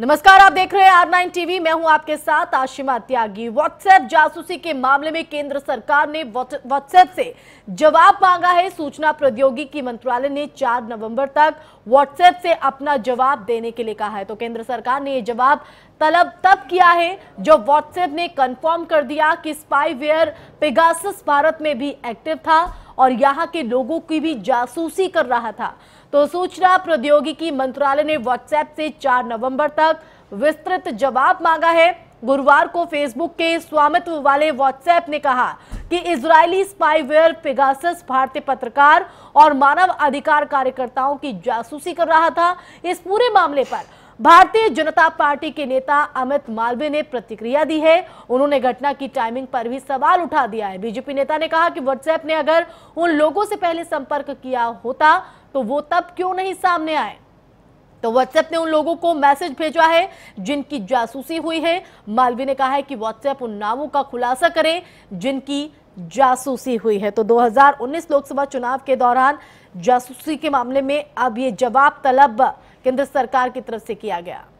नमस्कार आप देख रहे हैं आर नाइन टीवी मैं हूं आपके साथ आशिमा त्यागी व्हाट्सएप जासूसी के मामले में केंद्र सरकार ने व्हाट्सएप से जवाब मांगा है सूचना प्रौद्योगिकी मंत्रालय ने 4 नवंबर तक व्हाट्सएप से अपना जवाब देने के लिए कहा है तो केंद्र सरकार ने यह जवाब तलब तब किया है जो व्हाट्सएप ने कंफर्म कर दिया कि स्पाईवेयर पेगासस भारत में भी एक्टिव था और यहाँ के लोगों की भी जासूसी कर रहा था तो सूचना प्रौद्योगिकी मंत्रालय ने व्हाट्सएप से 4 नवंबर तक विस्तृत जवाब मांगा है गुरुवार को फेसबुक के स्वामित्व वाले व्हाट्सएप ने कहा कि इजरायली स्पाईवेयर पेगासस भारतीय पत्रकार और मानव अधिकार कार्यकर्ताओं की जासूसी कर रहा था इस पूरे मामले पर भारतीय जनता पार्टी के नेता अमित मालवे ने प्रतिक्रिया दी है उन्होंने घटना की टाइमिंग पर भी सवाल उठा दिया है बीजेपी नेता ने कहा कि व्हाट्सएप ने अगर उन लोगों से पहले संपर्क किया होता तो वो तब क्यों नहीं सामने आए तो व्हाट्सएप ने उन लोगों को मैसेज भेजा है जिनकी जासूसी हुई है मालवी ने कहा है कि व्हाट्सएप उन नामों का खुलासा करे जिनकी जासूसी हुई है तो 2019 लोकसभा चुनाव के दौरान जासूसी के मामले में अब ये जवाब तलब केंद्र सरकार की तरफ से किया गया